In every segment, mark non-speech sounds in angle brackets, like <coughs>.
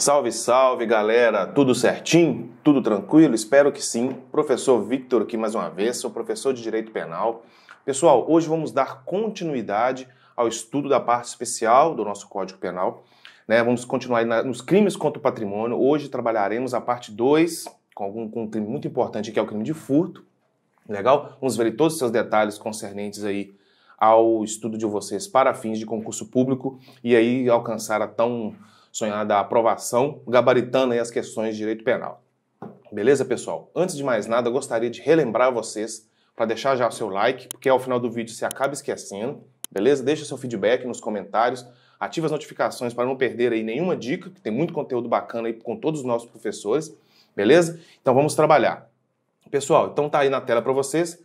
Salve, salve galera, tudo certinho? Tudo tranquilo? Espero que sim. Professor Victor aqui mais uma vez, sou professor de Direito Penal. Pessoal, hoje vamos dar continuidade ao estudo da parte especial do nosso Código Penal. Né? Vamos continuar na, nos crimes contra o patrimônio. Hoje trabalharemos a parte 2, com, algum, com um crime muito importante que é o crime de furto. Legal? Vamos ver todos os seus detalhes concernentes aí ao estudo de vocês para fins de concurso público e aí alcançar a tão sonhada a aprovação, gabaritando aí as questões de direito penal. Beleza, pessoal? Antes de mais nada, gostaria de relembrar vocês para deixar já o seu like, porque ao final do vídeo você acaba esquecendo, beleza? Deixa seu feedback nos comentários, ativa as notificações para não perder aí nenhuma dica, que tem muito conteúdo bacana aí com todos os nossos professores, beleza? Então vamos trabalhar. Pessoal, então tá aí na tela para vocês.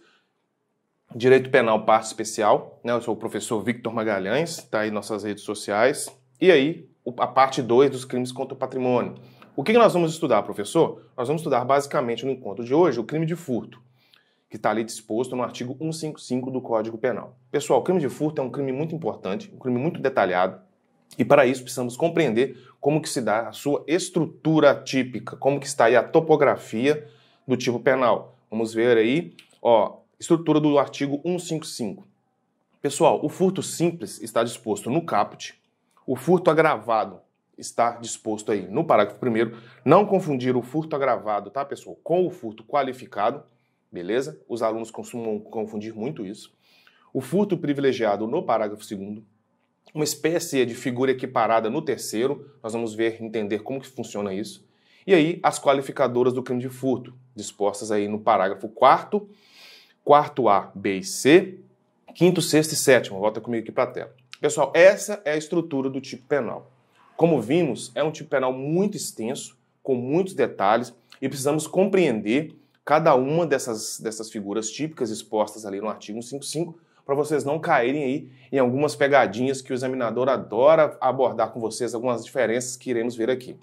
Direito Penal Parte Especial, né? Eu sou o professor Victor Magalhães, tá aí nossas redes sociais. E aí, a parte 2 dos crimes contra o patrimônio. O que nós vamos estudar, professor? Nós vamos estudar basicamente no encontro de hoje o crime de furto, que está ali disposto no artigo 155 do Código Penal. Pessoal, o crime de furto é um crime muito importante, um crime muito detalhado, e para isso precisamos compreender como que se dá a sua estrutura típica, como que está aí a topografia do tipo penal. Vamos ver aí, ó, estrutura do artigo 155. Pessoal, o furto simples está disposto no caput, o furto agravado está disposto aí no parágrafo primeiro. Não confundir o furto agravado, tá, pessoal, com o furto qualificado, beleza? Os alunos costumam confundir muito isso. O furto privilegiado no parágrafo segundo, uma espécie de figura equiparada no terceiro, nós vamos ver, entender como que funciona isso. E aí, as qualificadoras do crime de furto, dispostas aí no parágrafo quarto, quarto A, B e C, quinto, sexto e sétimo. Volta comigo aqui para a tela. Pessoal, essa é a estrutura do tipo penal. Como vimos, é um tipo penal muito extenso, com muitos detalhes, e precisamos compreender cada uma dessas, dessas figuras típicas expostas ali no artigo 155, para vocês não caírem aí em algumas pegadinhas que o examinador adora abordar com vocês, algumas diferenças que iremos ver aqui.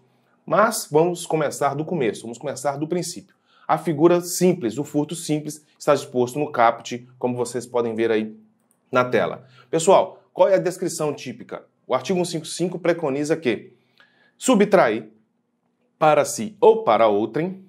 Mas vamos começar do começo, vamos começar do princípio. A figura simples, o furto simples, está disposto no caput, como vocês podem ver aí na tela. Pessoal, qual é a descrição típica? O artigo 155 preconiza que subtrair para si ou para outrem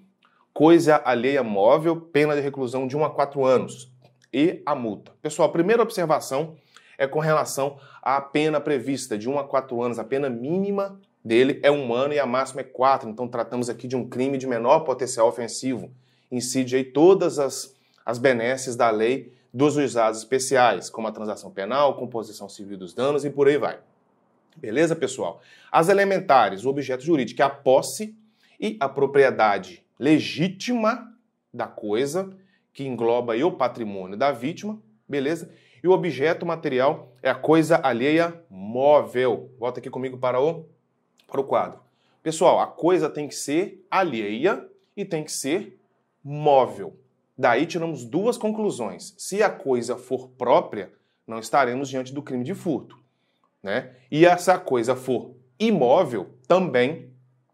coisa alheia móvel, pena de reclusão de 1 a 4 anos e a multa. Pessoal, a primeira observação é com relação à pena prevista de 1 a 4 anos, a pena mínima dele é um ano e a máxima é 4. Então tratamos aqui de um crime de menor potencial ofensivo. Incide aí todas as, as benesses da lei dos juizados especiais, como a transação penal, composição civil dos danos e por aí vai. Beleza, pessoal? As elementares, o objeto jurídico é a posse e a propriedade legítima da coisa, que engloba o patrimônio da vítima, beleza? E o objeto material é a coisa alheia móvel. Volta aqui comigo para o, para o quadro. Pessoal, a coisa tem que ser alheia e tem que ser móvel. Daí tiramos duas conclusões. Se a coisa for própria, não estaremos diante do crime de furto. Né? E se a coisa for imóvel, também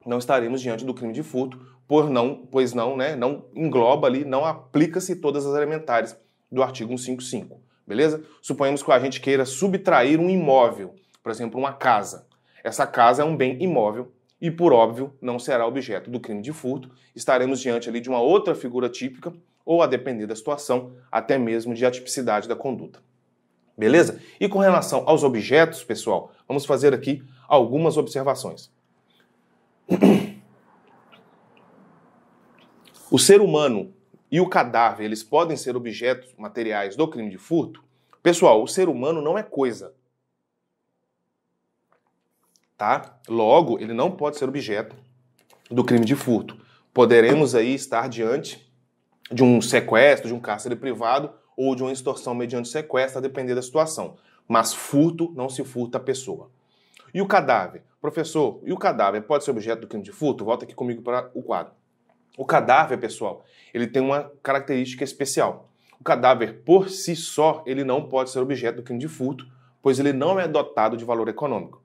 não estaremos diante do crime de furto, por não, pois não, né, não engloba ali, não aplica-se todas as elementares do artigo 155. Beleza? Suponhamos que a gente queira subtrair um imóvel, por exemplo, uma casa. Essa casa é um bem imóvel e, por óbvio, não será objeto do crime de furto. Estaremos diante ali de uma outra figura típica ou, a depender da situação, até mesmo de atipicidade da conduta. Beleza? E com relação aos objetos, pessoal, vamos fazer aqui algumas observações. <clears throat> O ser humano e o cadáver, eles podem ser objetos materiais do crime de furto? Pessoal, o ser humano não é coisa. Tá? Logo, ele não pode ser objeto do crime de furto. Poderemos aí estar diante de um sequestro, de um cárcere privado ou de uma extorsão mediante sequestro, a depender da situação. Mas furto não se furta a pessoa. E o cadáver? Professor, e o cadáver pode ser objeto do crime de furto? Volta aqui comigo para o quadro. O cadáver, pessoal, ele tem uma característica especial. O cadáver por si só, ele não pode ser objeto do crime de furto, pois ele não é dotado de valor econômico.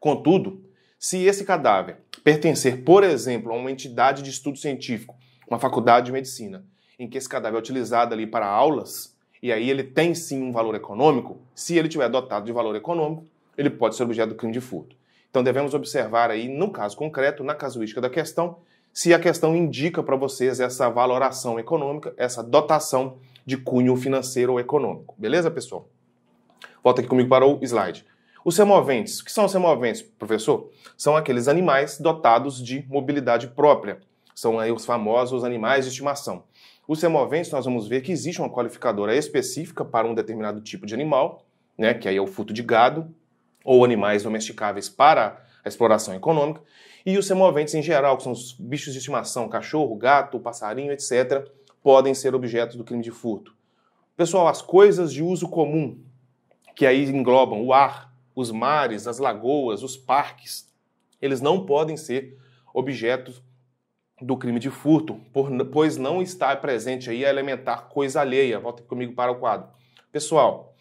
Contudo, se esse cadáver pertencer, por exemplo, a uma entidade de estudo científico uma faculdade de medicina, em que esse cadáver é utilizado ali para aulas, e aí ele tem sim um valor econômico, se ele tiver dotado de valor econômico, ele pode ser objeto do crime de furto. Então devemos observar aí, no caso concreto, na casuística da questão, se a questão indica para vocês essa valoração econômica, essa dotação de cunho financeiro ou econômico. Beleza, pessoal? Volta aqui comigo para o slide. Os semoventes. O que são os semoventes, professor? São aqueles animais dotados de mobilidade própria. São aí os famosos animais de estimação. Os semoventes, nós vamos ver que existe uma qualificadora específica para um determinado tipo de animal, né, que aí é o fruto de gado, ou animais domesticáveis para a exploração econômica, e os semoventes em geral, que são os bichos de estimação, cachorro, gato, passarinho, etc., podem ser objeto do crime de furto. Pessoal, as coisas de uso comum, que aí englobam o ar, os mares, as lagoas, os parques, eles não podem ser objetos do crime de furto, por, pois não está presente aí a elementar coisa alheia. Volta comigo para o quadro. Pessoal,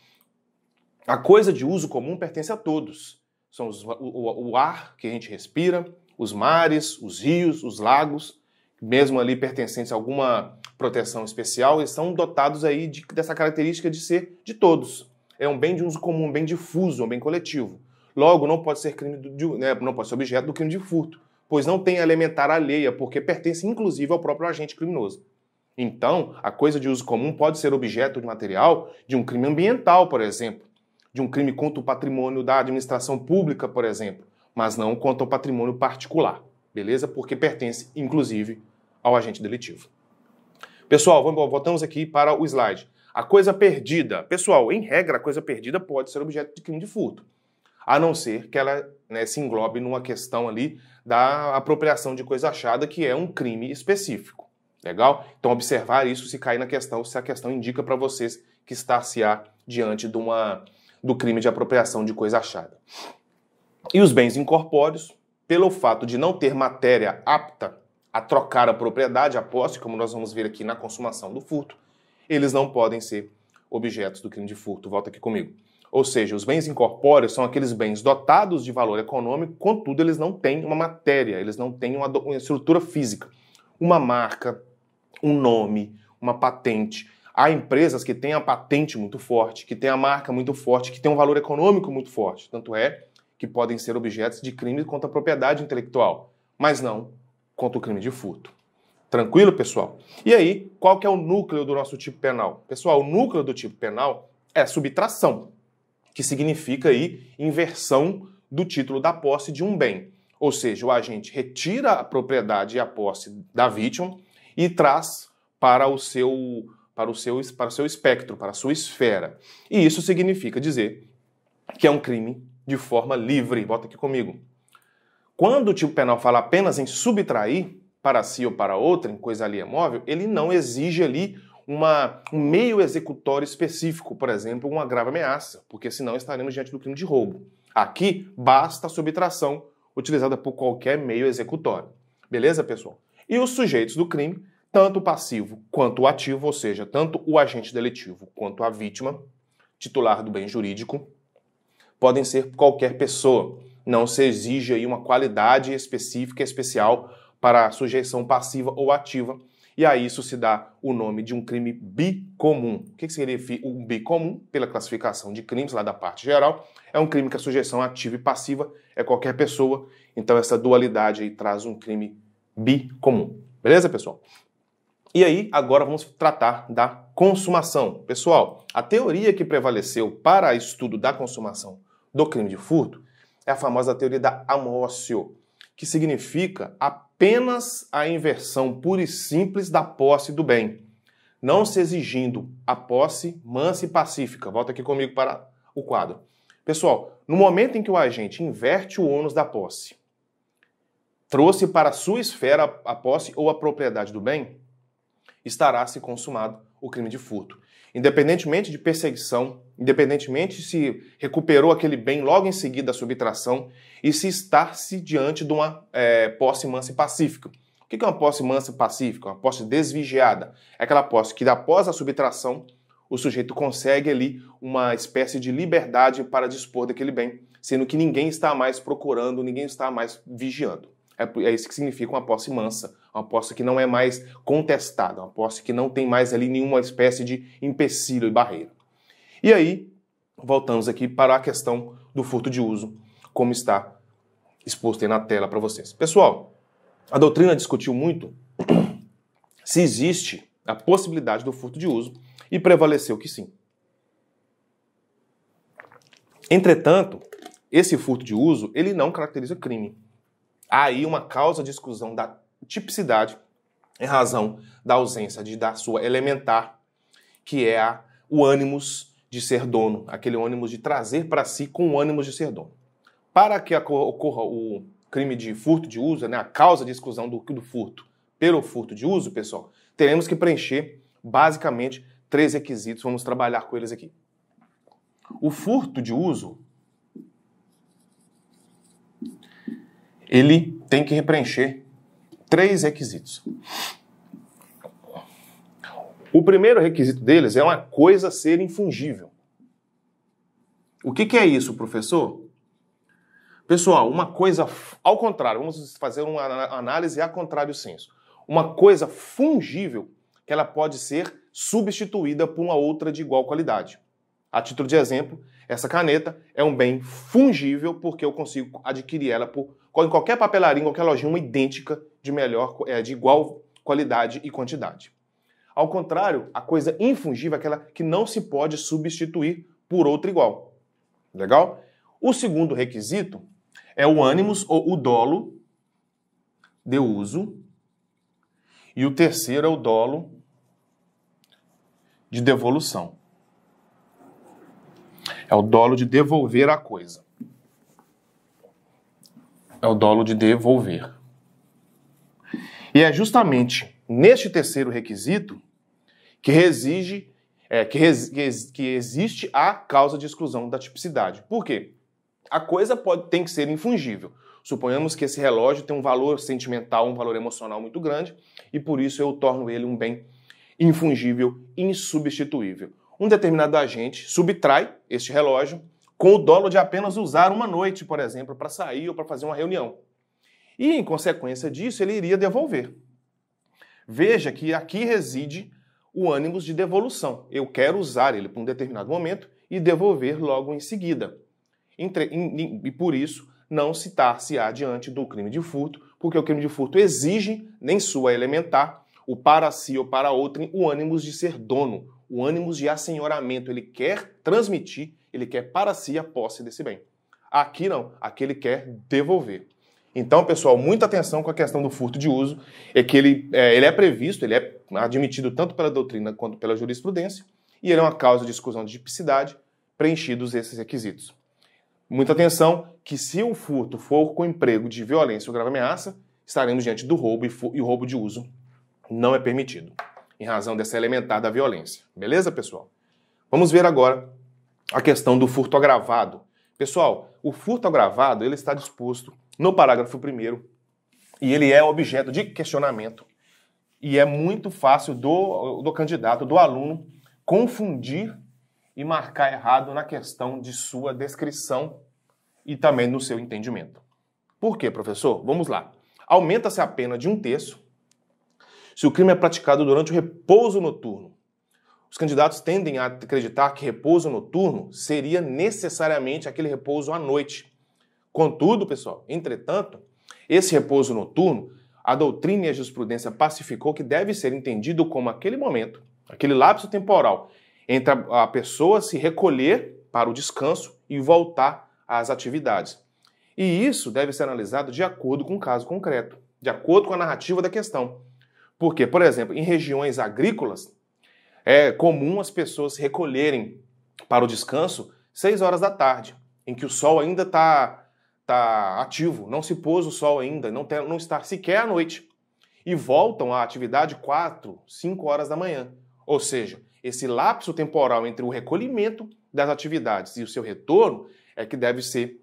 a coisa de uso comum pertence a todos. São os, o, o, ar que a gente respira, os mares, os rios, os lagos, mesmo ali pertencentes a alguma proteção especial, eles são dotados aí de, dessa característica de ser de todos. É um bem de uso comum, um bem difuso, um bem coletivo. Logo, não pode ser crime de, né, não pode ser objeto do crime de furto pois não tem elementar alheia, porque pertence inclusive ao próprio agente criminoso. Então, a coisa de uso comum pode ser objeto de material de um crime ambiental, por exemplo, de um crime contra o patrimônio da administração pública, por exemplo, mas não contra o patrimônio particular, beleza? Porque pertence, inclusive, ao agente delitivo. Pessoal, vamos, voltamos aqui para o slide. A coisa perdida. Pessoal, em regra, a coisa perdida pode ser objeto de crime de furto, a não ser que ela né, se englobe numa questão ali da apropriação de coisa achada, que é um crime específico. Legal? Então, observar isso se cair na questão, se a questão indica para vocês que está-se-á diante de uma, do crime de apropriação de coisa achada. E os bens incorpóreos, pelo fato de não ter matéria apta a trocar a propriedade, a posse, como nós vamos ver aqui na consumação do furto, eles não podem ser objetos do crime de furto. Volta aqui comigo. Ou seja, os bens incorpóreos são aqueles bens dotados de valor econômico, contudo, eles não têm uma matéria, eles não têm uma, uma estrutura física. Uma marca, um nome, uma patente. Há empresas que têm a patente muito forte, que têm a marca muito forte, que têm um valor econômico muito forte. Tanto é que podem ser objetos de crime contra a propriedade intelectual, mas não contra o crime de furto. Tranquilo, pessoal? E aí, qual que é o núcleo do nosso tipo penal? Pessoal, o núcleo do tipo penal é subtração que significa aí inversão do título da posse de um bem. Ou seja, o agente retira a propriedade e a posse da vítima e traz para o seu para o seu para o seu espectro, para a sua esfera. E isso significa dizer que é um crime de forma livre. Volta aqui comigo. Quando o tipo penal fala apenas em subtrair para si ou para outra, em coisa ali é móvel, ele não exige ali uma, um meio executório específico, por exemplo, uma grave ameaça, porque senão estaremos diante do crime de roubo. Aqui basta a subtração utilizada por qualquer meio executório. Beleza, pessoal? E os sujeitos do crime, tanto o passivo quanto o ativo, ou seja, tanto o agente deletivo quanto a vítima, titular do bem jurídico, podem ser qualquer pessoa. Não se exige aí uma qualidade específica especial para a sujeição passiva ou ativa e a isso se dá o nome de um crime bicomum. O que, que significa o bicomum, pela classificação de crimes lá da parte geral? É um crime que a sujeição ativa e passiva é qualquer pessoa. Então essa dualidade aí traz um crime bicomum. Beleza, pessoal? E aí, agora vamos tratar da consumação. Pessoal, a teoria que prevaleceu para estudo da consumação do crime de furto é a famosa teoria da amócio que significa apenas a inversão pura e simples da posse do bem, não se exigindo a posse mansa e pacífica. Volta aqui comigo para o quadro. Pessoal, no momento em que o agente inverte o ônus da posse, trouxe para a sua esfera a posse ou a propriedade do bem, estará se consumado o crime de furto independentemente de perseguição, independentemente se recuperou aquele bem logo em seguida da subtração e se estar-se diante de uma é, posse mansa e pacífica. O que é uma posse mansa e pacífica? Uma posse desvigiada. É aquela posse que, após a subtração, o sujeito consegue ali uma espécie de liberdade para dispor daquele bem, sendo que ninguém está mais procurando, ninguém está mais vigiando. é, é isso que significa uma posse mansa uma posse que não é mais contestada, uma posse que não tem mais ali nenhuma espécie de empecilho e barreira. E aí, voltamos aqui para a questão do furto de uso, como está exposto aí na tela para vocês. Pessoal, a doutrina discutiu muito <clears throat> se existe a possibilidade do furto de uso e prevaleceu que sim. Entretanto, esse furto de uso, ele não caracteriza crime. Há aí uma causa de exclusão da tipicidade em razão da ausência de, da sua elementar, que é a, o ânimos de ser dono, aquele ânimos de trazer para si com o ânimo de ser dono. Para que ocorra o crime de furto de uso, né, a causa de exclusão do, do furto pelo furto de uso, pessoal, teremos que preencher basicamente três requisitos, vamos trabalhar com eles aqui. O furto de uso, ele tem que preencher três requisitos. O primeiro requisito deles é uma coisa ser infungível. O que, que é isso, professor? Pessoal, uma coisa ao contrário, vamos fazer uma análise a contrário senso. Uma coisa fungível que ela pode ser substituída por uma outra de igual qualidade. A título de exemplo, essa caneta é um bem fungível porque eu consigo adquirir ela por, em qualquer papelaria, em qualquer lojinha, uma idêntica de melhor, é, de igual qualidade e quantidade. Ao contrário, a coisa infungível é aquela que não se pode substituir por outra igual. Legal? O segundo requisito é o ânimos ou o dolo de uso. E o terceiro é o dolo de devolução. É o dolo de devolver a coisa. É o dolo de devolver. E é justamente neste terceiro requisito que exige, é, que, res, que, que, existe a causa de exclusão da tipicidade. Por quê? A coisa pode, tem que ser infungível. Suponhamos que esse relógio tem um valor sentimental, um valor emocional muito grande, e por isso eu torno ele um bem infungível, insubstituível. Um determinado agente subtrai este relógio com o dolo de apenas usar uma noite, por exemplo, para sair ou para fazer uma reunião. E, em consequência disso, ele iria devolver. Veja que aqui reside o ânimo de devolução. Eu quero usar ele para um determinado momento e devolver logo em seguida. E por isso, não citar-se-á diante do crime de furto, porque o crime de furto exige, nem sua elementar, o para si ou para outrem, o ânimo de ser dono, o ânimo de assenhoramento. Ele quer transmitir, ele quer para si a posse desse bem. Aqui não, aqui ele quer devolver. Então, pessoal, muita atenção com a questão do furto de uso. É que ele é, ele é previsto, ele é admitido tanto pela doutrina quanto pela jurisprudência, e ele é uma causa de exclusão de tipicidade, preenchidos esses requisitos. Muita atenção que se o furto for com emprego de violência ou grave ameaça, estaremos diante do roubo e, e o roubo de uso não é permitido, em razão dessa elementar da violência. Beleza, pessoal? Vamos ver agora a questão do furto agravado. Pessoal, o furto agravado ele está disposto no parágrafo 1 e ele é objeto de questionamento. E é muito fácil do, do candidato, do aluno, confundir e marcar errado na questão de sua descrição e também no seu entendimento. Por quê, professor? Vamos lá. Aumenta-se a pena de um terço se o crime é praticado durante o repouso noturno. Os candidatos tendem a acreditar que repouso noturno seria necessariamente aquele repouso à noite, Contudo, pessoal, entretanto, esse repouso noturno, a doutrina e a jurisprudência pacificou que deve ser entendido como aquele momento, aquele lapso temporal entre a pessoa se recolher para o descanso e voltar às atividades. E isso deve ser analisado de acordo com o caso concreto, de acordo com a narrativa da questão. Porque, por exemplo, em regiões agrícolas, é comum as pessoas se recolherem para o descanso seis horas da tarde, em que o sol ainda está está ativo, não se pôs o sol ainda, não, tem, não está sequer à noite. E voltam à atividade 4, 5 horas da manhã. Ou seja, esse lapso temporal entre o recolhimento das atividades e o seu retorno é que deve ser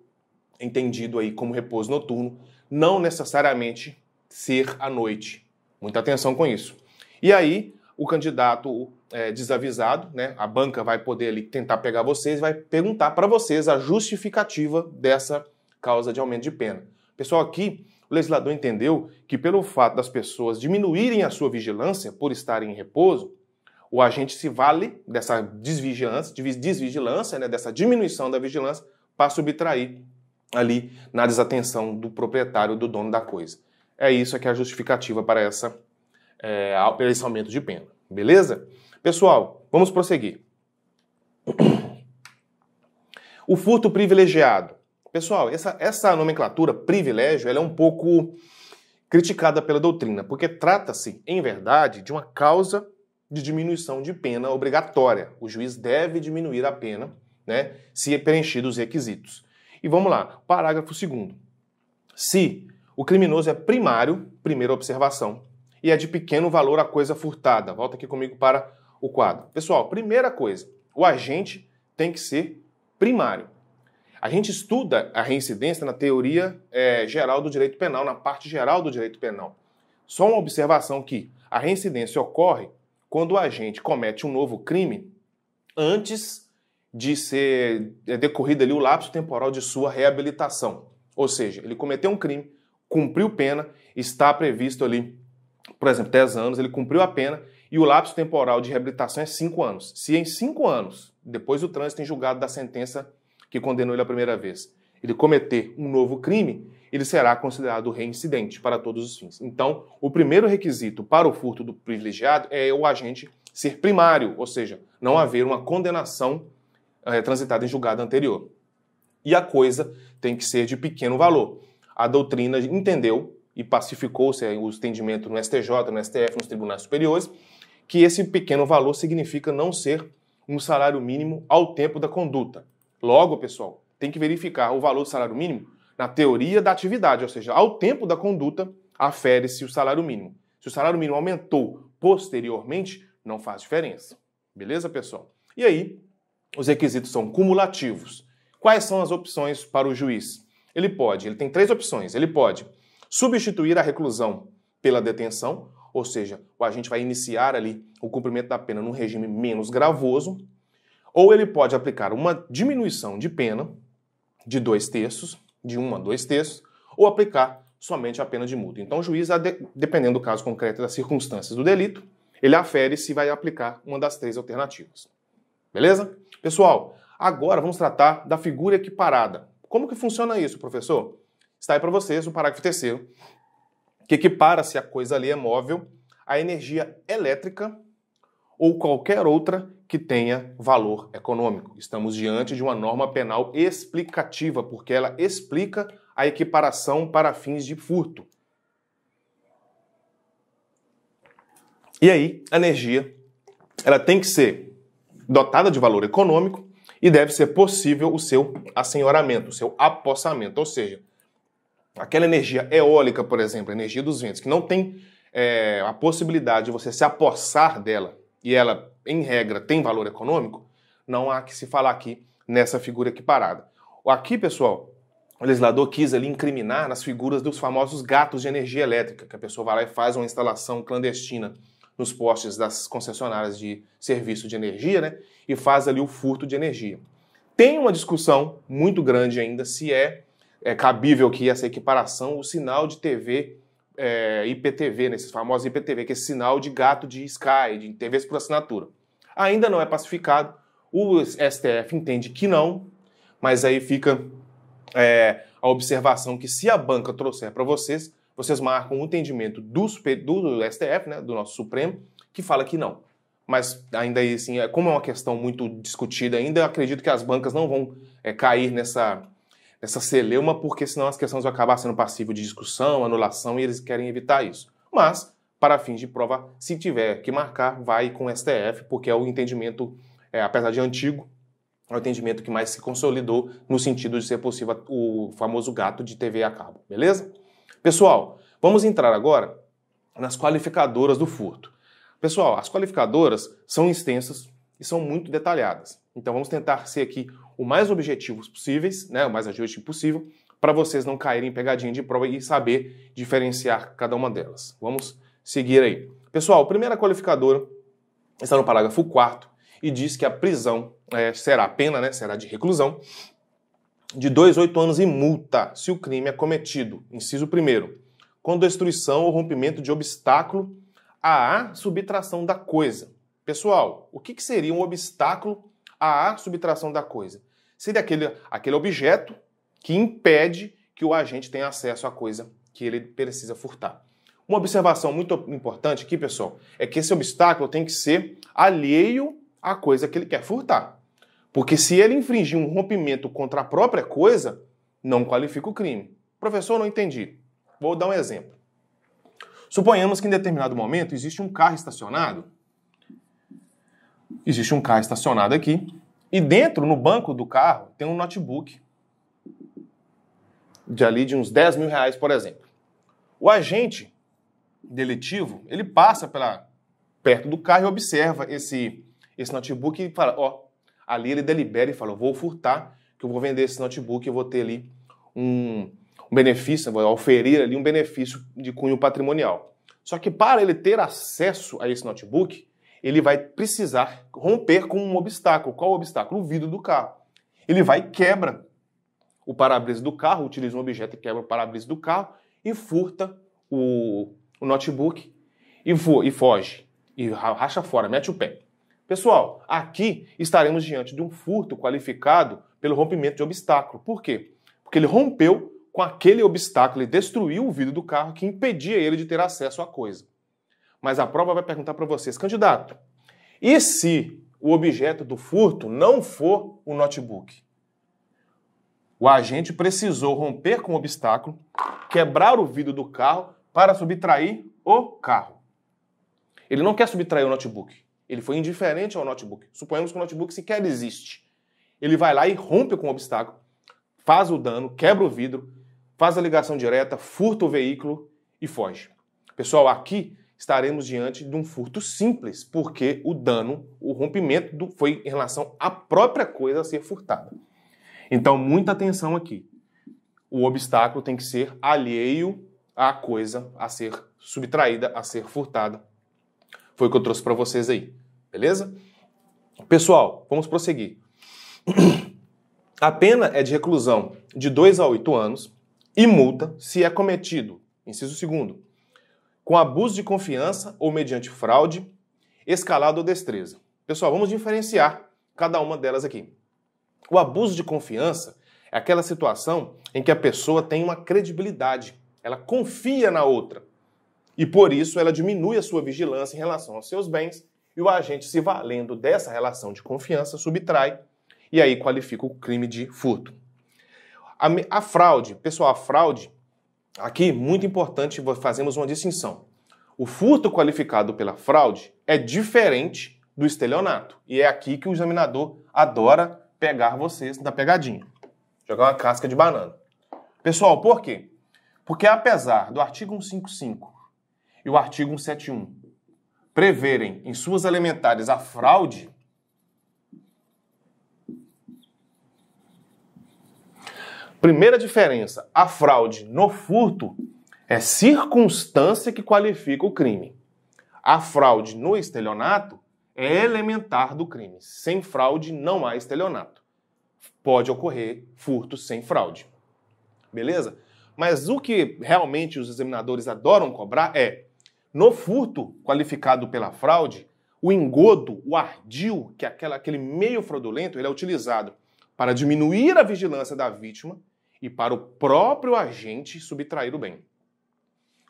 entendido aí como repouso noturno, não necessariamente ser à noite. Muita atenção com isso. E aí, o candidato é, desavisado, né, a banca vai poder ali, tentar pegar vocês, vai perguntar para vocês a justificativa dessa causa de aumento de pena. Pessoal, aqui o legislador entendeu que, pelo fato das pessoas diminuírem a sua vigilância por estarem em repouso, o agente se vale dessa desvigilância, desvigilância né, dessa diminuição da vigilância, para subtrair ali na desatenção do proprietário, do dono da coisa. É isso que é a justificativa para essa, é, para esse aumento de pena. Beleza? Pessoal, vamos prosseguir. <coughs> O furto privilegiado Pessoal, essa, essa nomenclatura privilégio ela é um pouco criticada pela doutrina, porque trata-se, em verdade, de uma causa de diminuição de pena obrigatória. O juiz deve diminuir a pena, né, se é preenchidos os requisitos. E vamos lá, parágrafo 2. Se o criminoso é primário, primeira observação, e é de pequeno valor a coisa furtada. Volta aqui comigo para o quadro. Pessoal, primeira coisa, o agente tem que ser primário. A gente estuda a reincidência na teoria é, geral do direito penal, na parte geral do direito penal. Só uma observação que a reincidência ocorre quando o agente comete um novo crime antes de ser é, decorrido ali o lapso temporal de sua reabilitação. Ou seja, ele cometeu um crime, cumpriu pena, está previsto ali, por exemplo, 10 anos, ele cumpriu a pena e o lapso temporal de reabilitação é 5 anos. Se em 5 anos, depois do trânsito em julgado da sentença que condenou ele a primeira vez, ele cometer um novo crime, ele será considerado reincidente para todos os fins. Então, o primeiro requisito para o furto do privilegiado é o agente ser primário, ou seja, não haver uma condenação é, transitada em julgado anterior. E a coisa tem que ser de pequeno valor. A doutrina entendeu e pacificou-se eh, o entendimento no STJ, no STF, nos tribunais superiores, que esse pequeno valor significa não ser um salário mínimo ao tempo da conduta. Logo, pessoal, tem que verificar o valor do salário mínimo na teoria da atividade, ou seja, ao tempo da conduta, afere-se o salário mínimo. Se o salário mínimo aumentou posteriormente, não faz diferença. Beleza, pessoal? E aí, os requisitos são cumulativos. Quais são as opções para o juiz? Ele pode, ele tem três opções. Ele pode substituir a reclusão pela detenção, ou seja, o agente vai iniciar ali o cumprimento da pena num regime menos gravoso. Ou ele pode aplicar uma diminuição de pena de dois terços, de um a dois terços, ou aplicar somente a pena de multa. Então, o juiz, dependendo do caso concreto e das circunstâncias do delito, ele afere se vai aplicar uma das três alternativas. Beleza? Pessoal, agora vamos tratar da figura equiparada. Como que funciona isso, professor? Está aí para vocês o parágrafo terceiro, que equipara-se a coisa ali é móvel a energia elétrica ou qualquer outra que tenha valor econômico. Estamos diante de uma norma penal explicativa, porque ela explica a equiparação para fins de furto. E aí, a energia ela tem que ser dotada de valor econômico e deve ser possível o seu assenhoramento, o seu apossamento, ou seja, aquela energia eólica, por exemplo, a energia dos ventos, que não tem é, a possibilidade de você se apossar dela e ela, em regra, tem valor econômico, não há que se falar aqui nessa figura equiparada. Aqui, pessoal, o legislador quis ali incriminar nas figuras dos famosos gatos de energia elétrica, que a pessoa vai lá e faz uma instalação clandestina nos postes das concessionárias de serviço de energia, né? E faz ali o furto de energia. Tem uma discussão muito grande ainda se é, é cabível que essa equiparação, o sinal de TV é, eh, IPTV, nesses né, famosos IPTV, que é sinal de gato de Sky, de TVs por assinatura. Ainda não é pacificado, o STF entende que não, mas aí fica é, a observação que se a banca trouxer para vocês, vocês marcam o entendimento do, do STF, né, do nosso Supremo, que fala que não. Mas ainda assim, é, como é uma questão muito discutida ainda, acredito que as bancas não vão é, cair nessa essa celeuma, porque senão as questões vão acabar sendo passivo de discussão, anulação, e eles querem evitar isso. Mas, para fins de prova, se tiver que marcar, vai com o STF, porque é o entendimento, é, apesar de antigo, é o entendimento que mais se consolidou no sentido de ser possível o famoso gato de TV a cabo, beleza? Pessoal, vamos entrar agora nas qualificadoras do furto. Pessoal, as qualificadoras são extensas e são muito detalhadas. Então vamos tentar ser aqui o mais objetivos possíveis, né, o mais ajuste possível, para vocês não caírem em pegadinha de prova e saber diferenciar cada uma delas. Vamos seguir aí. Pessoal, a primeira qualificadora está no parágrafo 4 e diz que a prisão é, será a pena, né, será de reclusão, de 2 a 8 anos e multa se o crime é cometido, inciso 1 com destruição ou rompimento de obstáculo à subtração da coisa. Pessoal, o que, que seria um obstáculo a subtração da coisa. Seria aquele, aquele objeto que impede que o agente tenha acesso à coisa que ele precisa furtar. Uma observação muito importante aqui, pessoal, é que esse obstáculo tem que ser alheio à coisa que ele quer furtar. Porque se ele infringir um rompimento contra a própria coisa, não qualifica o crime. Professor, não entendi. Vou dar um exemplo. Suponhamos que em determinado momento existe um carro estacionado existe um carro estacionado aqui e dentro, no banco do carro, tem um notebook de ali de uns 10 mil reais, por exemplo. O agente deletivo, ele passa pela, perto do carro e observa esse, esse notebook e fala, ó, ali ele delibera e fala, eu vou furtar, que eu vou vender esse notebook, e vou ter ali um, um benefício, vou oferir ali um benefício de cunho patrimonial. Só que para ele ter acesso a esse notebook, ele vai precisar romper com um obstáculo. Qual o obstáculo? O vidro do carro. Ele vai e quebra o para-brisa do carro, utiliza um objeto e quebra o para-brisa do carro e furta o, o notebook e, e foge. E racha fora, mete o pé. Pessoal, aqui estaremos diante de um furto qualificado pelo rompimento de obstáculo. Por quê? Porque ele rompeu com aquele obstáculo e destruiu o vidro do carro que impedia ele de ter acesso à coisa. Mas a prova vai perguntar para vocês, candidato, e se o objeto do furto não for o notebook? O agente precisou romper com o obstáculo, quebrar o vidro do carro para subtrair o carro. Ele não quer subtrair o notebook. Ele foi indiferente ao notebook. Suponhamos que o notebook sequer existe. Ele vai lá e rompe com o obstáculo, faz o dano, quebra o vidro, faz a ligação direta, furta o veículo e foge. Pessoal, aqui estaremos diante de um furto simples, porque o dano, o rompimento do, foi em relação à própria coisa a ser furtada. Então, muita atenção aqui. O obstáculo tem que ser alheio à coisa a ser subtraída, a ser furtada. Foi o que eu trouxe para vocês aí, beleza? Pessoal, vamos prosseguir. <clears throat> A pena é de reclusão de 2 a 8 anos e multa se é cometido, inciso segundo, com abuso de confiança ou mediante fraude, escalada ou destreza. Pessoal, vamos diferenciar cada uma delas aqui. O abuso de confiança é aquela situação em que a pessoa tem uma credibilidade, ela confia na outra e por isso ela diminui a sua vigilância em relação aos seus bens e o agente, se valendo dessa relação de confiança, subtrai e aí qualifica o crime de furto. A, a fraude, pessoal, a fraude Aqui, muito importante, fazemos uma distinção. O furto qualificado pela fraude é diferente do estelionato. E é aqui que o examinador adora pegar vocês na pegadinha. Jogar uma casca de banana. Pessoal, por quê? Porque apesar do artigo 155 e o artigo 171 preverem em suas elementares a fraude, Primeira diferença: a fraude no furto é circunstância que qualifica o crime. A fraude no estelionato é elementar do crime. Sem fraude não há estelionato. Pode ocorrer furto sem fraude. Beleza? Mas o que realmente os examinadores adoram cobrar é: no furto qualificado pela fraude, o engodo, o ardil, que é aquela, aquele meio fraudulento, ele é utilizado para diminuir a vigilância da vítima e para o próprio agente subtrair o bem.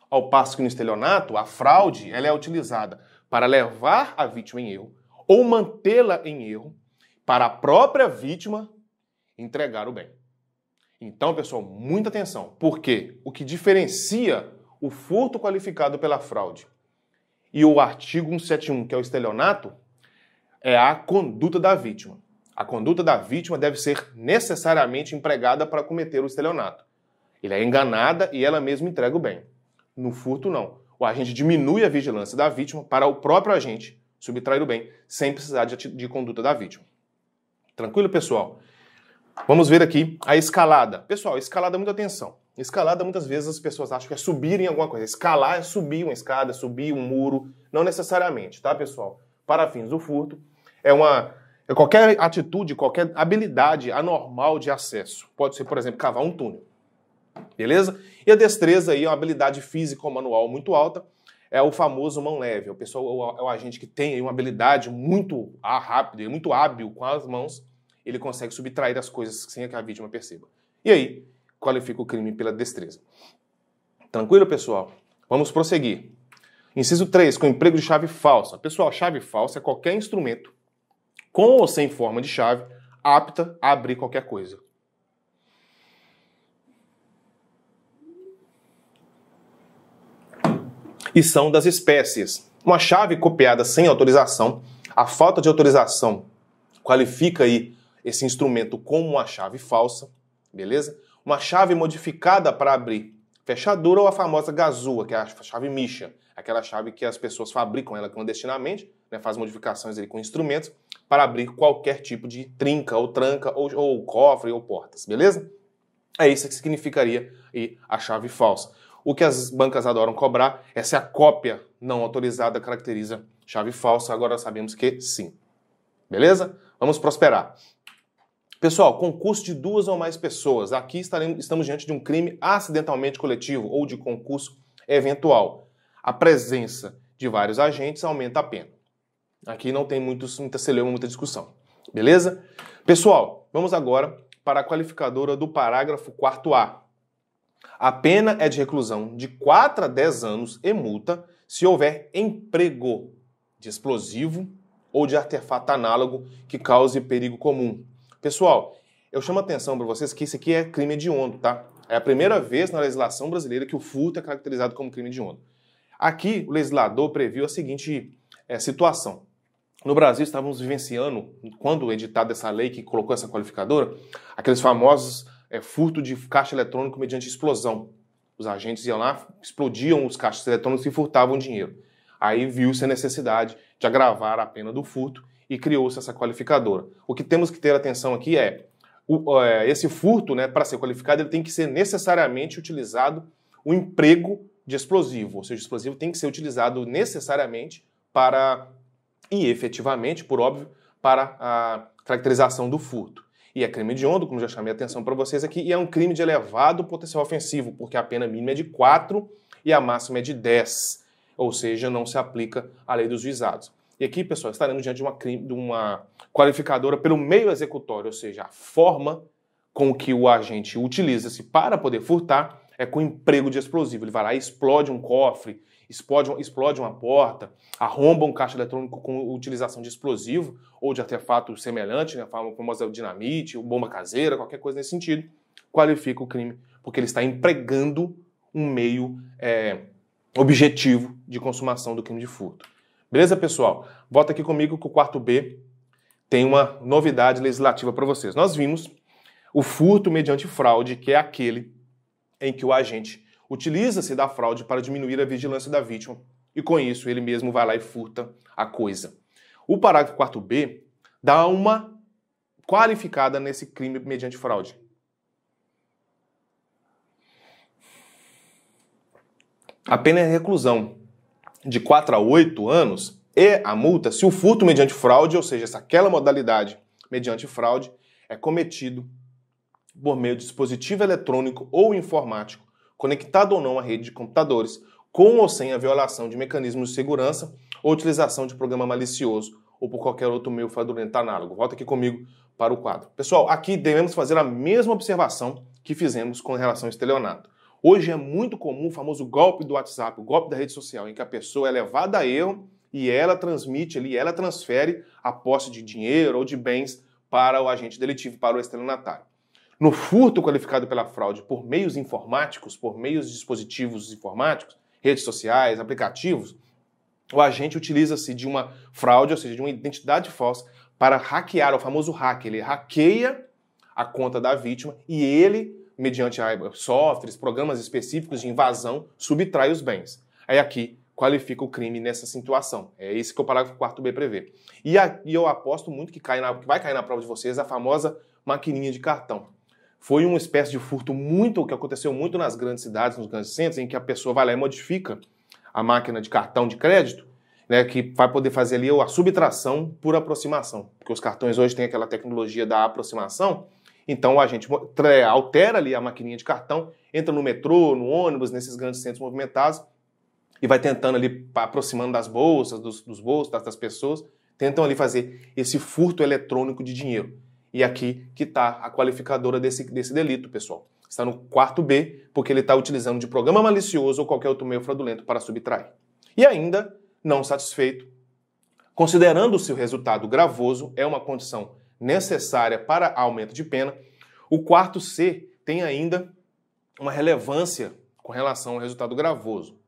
Ao passo que no estelionato, a fraude ela é utilizada para levar a vítima em erro ou mantê-la em erro para a própria vítima entregar o bem. Então, pessoal, muita atenção, porque o que diferencia o furto qualificado pela fraude e o artigo 171, que é o estelionato, é a conduta da vítima a conduta da vítima deve ser necessariamente empregada para cometer o estelionato. Ele é enganada e ela mesma entrega o bem. No furto, não. O agente diminui a vigilância da vítima para o próprio agente subtrair o bem, sem precisar de, de conduta da vítima. Tranquilo, pessoal? Vamos ver aqui a escalada. Pessoal, escalada, é muita atenção. Escalada, muitas vezes as pessoas acham que é subir em alguma coisa. Escalar é subir uma escada, subir um muro. Não necessariamente, tá, pessoal? Para fins do furto, é uma é, qualquer atitude, qualquer habilidade anormal de acesso. Pode ser, por exemplo, cavar um túnel. Beleza? E a destreza aí é uma habilidade física ou manual muito alta. É o famoso mão leve. É o pessoal é, é o agente que tem uma habilidade muito rápida, muito hábil com as mãos. Ele consegue subtrair as coisas sem que a vítima perceba. E aí, qualifica o crime pela destreza. Tranquilo, pessoal? Vamos prosseguir. Inciso 3, com emprego de chave falsa. Pessoal, chave falsa é qualquer instrumento com ou sem forma de chave, apta a abrir qualquer coisa. E são das espécies. Uma chave copiada sem autorização, a falta de autorização qualifica aí esse instrumento como uma chave falsa, beleza? Uma chave modificada para abrir fechadura ou a famosa gazua, que é a chave misha, aquela chave que as pessoas fabricam ela clandestinamente né, faz modificações ali com instrumentos para abrir qualquer tipo de trinca ou tranca ou, ou cofre ou portas, beleza? É isso que significaria a chave falsa. O que as bancas adoram cobrar é se a cópia não autorizada caracteriza chave falsa. Agora sabemos que sim. Beleza? Vamos prosperar. Pessoal, concurso de duas ou mais pessoas. Aqui estaremos, estamos diante de um crime acidentalmente coletivo ou de concurso eventual. A presença de vários agentes aumenta a pena. Aqui não tem muito, muita celeuma, muita discussão. Beleza? Pessoal, vamos agora para a qualificadora do parágrafo 4 A. A pena é de reclusão de 4 a 10 anos e multa se houver emprego de explosivo ou de artefato análogo que cause perigo comum. Pessoal, eu chamo a atenção para vocês que isso aqui é crime hediondo, tá? É a primeira vez na legislação brasileira que o furto é caracterizado como crime hediondo. Aqui, o legislador previu a seguinte é, situação. No Brasil, estávamos vivenciando, quando editada é essa lei que colocou essa qualificadora, aqueles famosos é, furto de caixa eletrônico mediante explosão. Os agentes iam lá, explodiam os caixas eletrônicos e furtavam dinheiro. Aí viu-se a necessidade de agravar a pena do furto e criou-se essa qualificadora. O que temos que ter atenção aqui é, o, é esse furto, né, para ser qualificado, ele tem que ser necessariamente utilizado o emprego de explosivo, ou seja, o explosivo tem que ser utilizado necessariamente para e efetivamente, por óbvio, para a caracterização do furto. E é crime de onda, como já chamei a atenção para vocês aqui, e é um crime de elevado potencial ofensivo, porque a pena mínima é de 4 e a máxima é de 10, ou seja, não se aplica a lei dos visados. E aqui, pessoal, estaremos diante de uma, crime, de uma qualificadora pelo meio executório, ou seja, a forma com que o agente utiliza-se para poder furtar é com emprego de explosivo. Ele vai lá, explode um cofre, explode, explode uma porta, arromba um caixa eletrônico com utilização de explosivo ou de artefato semelhante, né, a famosa dinamite, bomba caseira, qualquer coisa nesse sentido, qualifica o crime, porque ele está empregando um meio é, objetivo de consumação do crime de furto. Beleza, pessoal? Volta aqui comigo que o quarto B tem uma novidade legislativa para vocês. Nós vimos o furto mediante fraude, que é aquele em que o agente utiliza-se da fraude para diminuir a vigilância da vítima e, com isso, ele mesmo vai lá e furta a coisa. O parágrafo 4b dá uma qualificada nesse crime mediante fraude. A pena é reclusão de 4 a 8 anos e a multa se o furto mediante fraude, ou seja, se aquela modalidade mediante fraude, é cometido por meio de dispositivo eletrônico ou informático, conectado ou não à rede de computadores, com ou sem a violação de mecanismos de segurança ou utilização de programa malicioso ou por qualquer outro meio fraudulento análogo. Volta aqui comigo para o quadro. Pessoal, aqui devemos fazer a mesma observação que fizemos com relação ao estelionato. Hoje é muito comum o famoso golpe do WhatsApp, o golpe da rede social, em que a pessoa é levada a erro e ela transmite ali, ela transfere a posse de dinheiro ou de bens para o agente delitivo, para o estelionatário no furto qualificado pela fraude por meios informáticos, por meios de dispositivos informáticos, redes sociais, aplicativos, o agente utiliza-se de uma fraude, ou seja, de uma identidade falsa, para hackear, o famoso hack. Ele hackeia a conta da vítima e ele, mediante softwares, programas específicos de invasão, subtrai os bens. Aí é aqui qualifica o crime nessa situação. É esse que é o parágrafo 4b prevê. E, a, e eu aposto muito que, cai na, que vai cair na prova de vocês a famosa maquininha de cartão foi uma espécie de furto muito, que aconteceu muito nas grandes cidades, nos grandes centros, em que a pessoa vai lá e modifica a máquina de cartão de crédito, né, que vai poder fazer ali a subtração por aproximação. Porque os cartões hoje têm aquela tecnologia da aproximação, então a gente altera ali a maquininha de cartão, entra no metrô, no ônibus, nesses grandes centros movimentados, e vai tentando ali, aproximando das bolsas, dos, dos bolsos, das, das pessoas, tentam ali fazer esse furto eletrônico de dinheiro. E aqui que está a qualificadora desse, desse delito, pessoal. Está no quarto B, porque ele está utilizando de programa malicioso ou qualquer outro meio fraudulento para subtrair. E ainda, não satisfeito, considerando-se o resultado gravoso, é uma condição necessária para aumento de pena, o quarto C tem ainda uma relevância com relação ao resultado gravoso.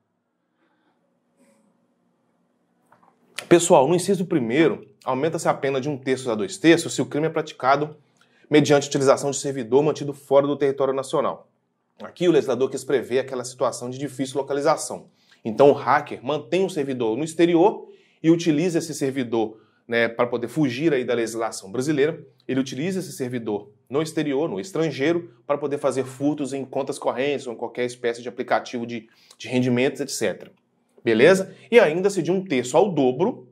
Pessoal, no inciso primeiro, aumenta-se a pena de um terço a dois terços se o crime é praticado mediante utilização de servidor mantido fora do território nacional. Aqui o legislador quis prever aquela situação de difícil localização. Então o hacker mantém o servidor no exterior e utiliza esse servidor né, para poder fugir aí da legislação brasileira. Ele utiliza esse servidor no exterior, no estrangeiro, para poder fazer furtos em contas correntes ou em qualquer espécie de aplicativo de, de rendimentos, etc. Beleza? E ainda se de um terço ao dobro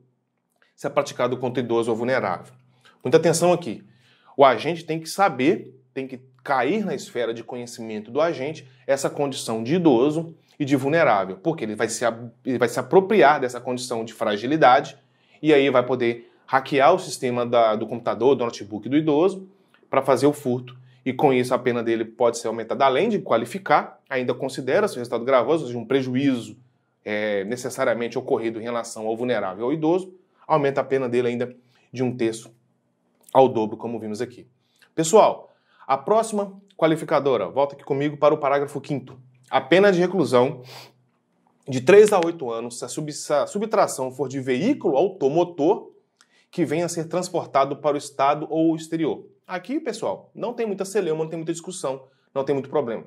se é praticado contra idoso ou vulnerável. Muita atenção aqui. O agente tem que saber, tem que cair na esfera de conhecimento do agente essa condição de idoso e de vulnerável, porque ele vai se, ele vai se apropriar dessa condição de fragilidade e aí vai poder hackear o sistema da, do computador, do notebook do idoso para fazer o furto. E com isso a pena dele pode ser aumentada, além de qualificar, ainda considera-se o resultado gravoso, ou seja, um prejuízo é, necessariamente ocorrido em relação ao vulnerável ou idoso, aumenta a pena dele ainda de um terço ao dobro, como vimos aqui. Pessoal, a próxima qualificadora, volta aqui comigo para o parágrafo 5. A pena de reclusão de 3 a 8 anos se a, sub, se a subtração for de veículo automotor que venha a ser transportado para o estado ou o exterior. Aqui, pessoal, não tem muita celeuma, não tem muita discussão, não tem muito problema.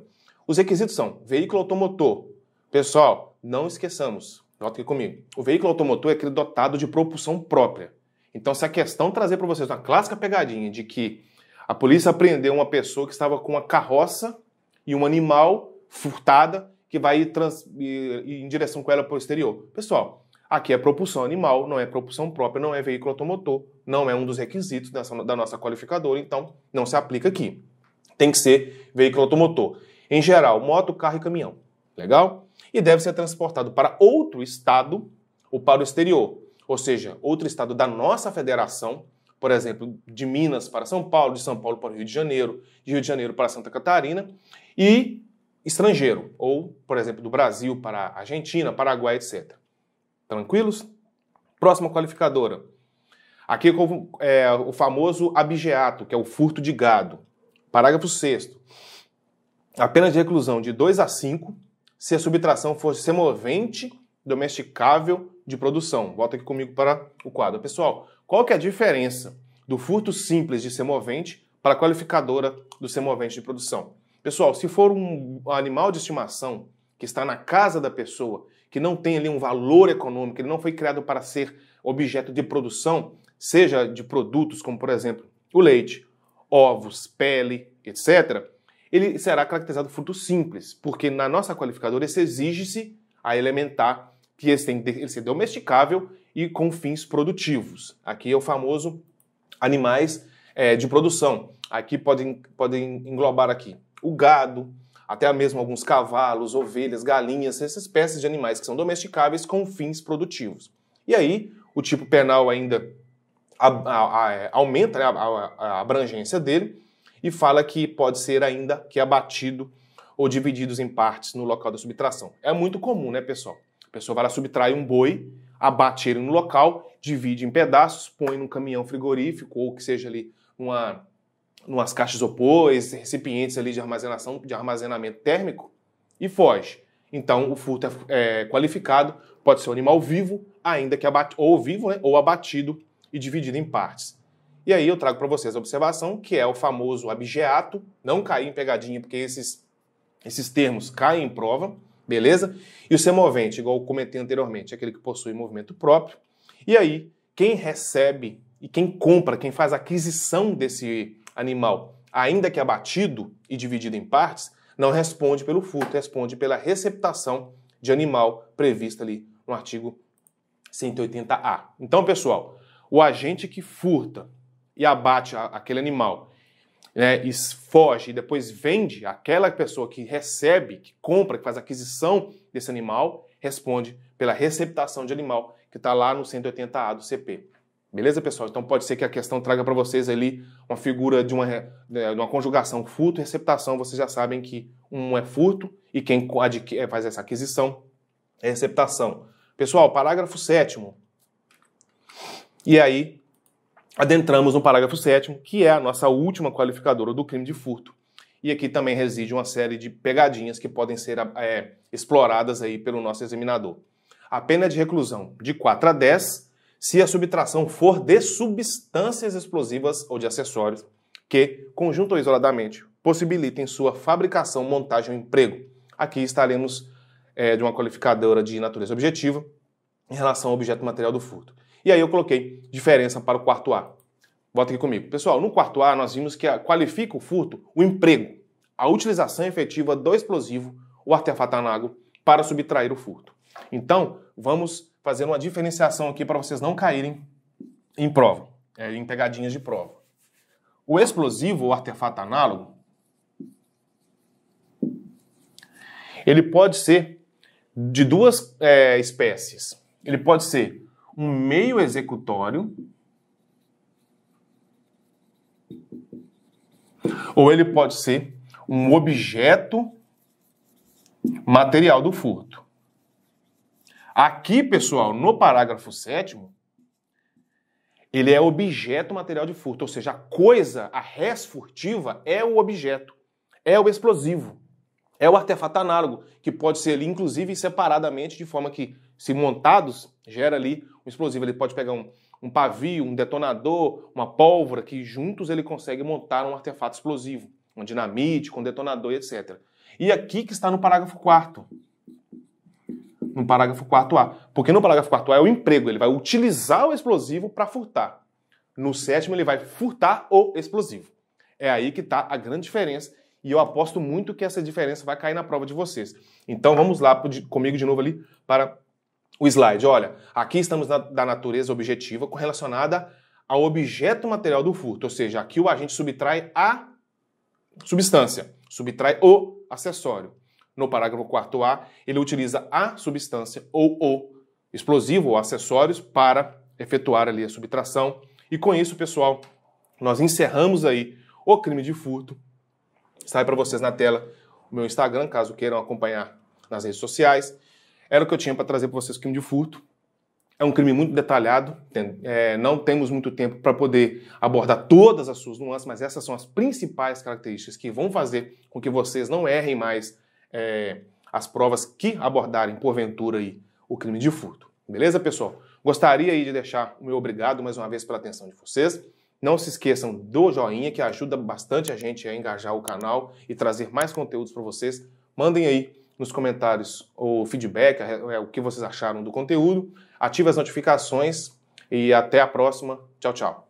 Os requisitos são veículo automotor. Pessoal, não esqueçamos, Nota aqui comigo. O veículo automotor é aquele dotado de propulsão própria. Então, se a questão trazer para vocês uma clássica pegadinha de que a polícia apreendeu uma pessoa que estava com uma carroça e um animal furtada que vai trans, em direção com ela para o exterior. Pessoal, aqui é propulsão animal, não é propulsão própria, não é veículo automotor, não é um dos requisitos dessa, da nossa qualificadora, então não se aplica aqui. Tem que ser veículo automotor. Em geral, moto, carro e caminhão. Legal? e deve ser transportado para outro estado ou para o exterior, ou seja, outro estado da nossa federação, por exemplo, de Minas para São Paulo, de São Paulo para o Rio de Janeiro, de Rio de Janeiro para Santa Catarina, e estrangeiro, ou, por exemplo, do Brasil para a Argentina, Paraguai, etc. Tranquilos? Próxima qualificadora. Aqui é, é o famoso abigeato, que é o furto de gado. Parágrafo 6. A pena de reclusão de 2 a 5 se a subtração fosse semovente domesticável de produção. Volta aqui comigo para o quadro. Pessoal, qual que é a diferença do furto simples de semovente para a qualificadora do semovente de produção? Pessoal, se for um animal de estimação que está na casa da pessoa, que não tem ali um valor econômico, ele não foi criado para ser objeto de produção, seja de produtos como, por exemplo, o leite, ovos, pele, etc., ele será caracterizado fruto simples, porque na nossa qualificadora exige-se a elementar que esse tem que ser domesticável e com fins produtivos. Aqui é o famoso animais é, de produção. Aqui podem, podem englobar aqui o gado, até mesmo alguns cavalos, ovelhas, galinhas, essas espécies de animais que são domesticáveis com fins produtivos. E aí, o tipo penal ainda é, né, a, a, a, aumenta né, a, abrangência dele e fala que pode ser ainda que abatido ou divididos em partes no local da subtração. É muito comum, né, pessoal? A pessoa vai lá, subtrair um boi, abate ele no local, divide em pedaços, põe num caminhão frigorífico ou que seja ali uma, umas caixas opôs, recipientes ali de armazenação, de armazenamento térmico e foge. Então o furto é, é qualificado, pode ser um animal vivo, ainda que abatido, ou vivo, né, ou abatido e dividido em partes. E aí eu trago para vocês a observação, que é o famoso abjeato, não cair em pegadinha, porque esses, esses termos caem em prova, beleza? E o semovente, igual eu comentei anteriormente, é aquele que possui movimento próprio. E aí, quem recebe e quem compra, quem faz a aquisição desse animal, ainda que abatido e dividido em partes, não responde pelo furto, responde pela receptação de animal prevista ali no artigo 180A. Então, pessoal, o agente que furta e abate a, aquele animal, né, e foge e depois vende, aquela pessoa que recebe, que compra, que faz aquisição desse animal, responde pela receptação de animal que está lá no 180A do CP. Beleza, pessoal? Então pode ser que a questão traga para vocês ali uma figura de uma, de uma conjugação furto e receptação. Vocês já sabem que um é furto e quem é, faz essa aquisição é receptação. Pessoal, parágrafo 7 E aí, adentramos no parágrafo 7, que é a nossa última qualificadora do crime de furto. E aqui também reside uma série de pegadinhas que podem ser é, exploradas aí pelo nosso examinador. A pena é de reclusão de 4 a 10 se a subtração for de substâncias explosivas ou de acessórios que, conjunto ou isoladamente, possibilitem sua fabricação, montagem ou emprego. Aqui estaremos é, de uma qualificadora de natureza objetiva em relação ao objeto material do furto. E aí eu coloquei diferença para o quarto A. Bota aqui comigo. Pessoal, no quarto A nós vimos que qualifica o furto o emprego, a utilização efetiva do explosivo ou artefato análogo para subtrair o furto. Então, vamos fazer uma diferenciação aqui para vocês não caírem em prova, é, em pegadinhas de prova. O explosivo ou artefato análogo, ele pode ser de duas é, espécies. Ele pode ser um meio executório, ou ele pode ser um objeto material do furto. Aqui, pessoal, no parágrafo 7, ele é objeto material de furto, ou seja, a coisa, a res furtiva é o objeto, é o explosivo, é o artefato análogo, que pode ser ali, inclusive, separadamente, de forma que se montados, gera ali um explosivo. Ele pode pegar um, um pavio, um detonador, uma pólvora, que juntos ele consegue montar um artefato explosivo, um dinamite, com um detonador e etc. E aqui que está no parágrafo 4 no parágrafo 4A. Porque no parágrafo 4A é o emprego, ele vai utilizar o explosivo para furtar. No sétimo, ele vai furtar o explosivo. É aí que está a grande diferença e eu aposto muito que essa diferença vai cair na prova de vocês. Então vamos lá comigo de novo ali para o slide. Olha, aqui estamos na, da natureza objetiva correlacionada ao objeto material do furto, ou seja, aqui o agente subtrai a substância, subtrai o acessório. No parágrafo 4A, ele utiliza a substância ou o explosivo ou acessórios para efetuar ali a subtração. E com isso, pessoal, nós encerramos aí o crime de furto. Sai para vocês na tela o meu Instagram, caso queiram acompanhar nas redes sociais. Era o que eu tinha para trazer para vocês o crime de furto. É um crime muito detalhado, é, não temos muito tempo para poder abordar todas as suas nuances, mas essas são as principais características que vão fazer com que vocês não errem mais é, as provas que abordarem, porventura, aí, o crime de furto. Beleza, pessoal? Gostaria aí de deixar o meu obrigado mais uma vez pela atenção de vocês. Não se esqueçam do joinha, que ajuda bastante a gente a engajar o canal e trazer mais conteúdos para vocês. Mandem aí nos comentários o feedback, é, o que vocês acharam do conteúdo. Ative as notificações e até a próxima. Tchau, tchau.